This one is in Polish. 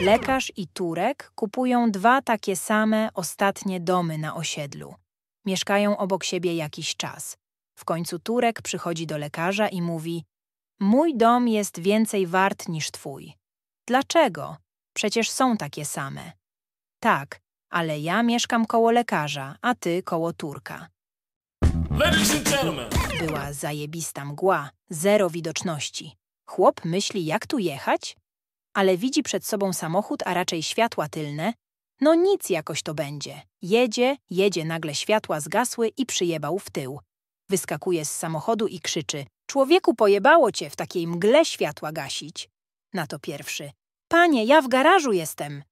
Lekarz i Turek kupują dwa takie same, ostatnie domy na osiedlu. Mieszkają obok siebie jakiś czas. W końcu Turek przychodzi do lekarza i mówi: Mój dom jest więcej wart niż twój. Dlaczego? Przecież są takie same. Tak, ale ja mieszkam koło lekarza, a ty koło Turka. Była zajebista mgła, zero widoczności. Chłop myśli, jak tu jechać? ale widzi przed sobą samochód, a raczej światła tylne. No nic jakoś to będzie. Jedzie, jedzie, nagle światła zgasły i przyjebał w tył. Wyskakuje z samochodu i krzyczy: Człowieku, pojebało cię w takiej mgle światła gasić. Na to pierwszy: Panie, ja w garażu jestem.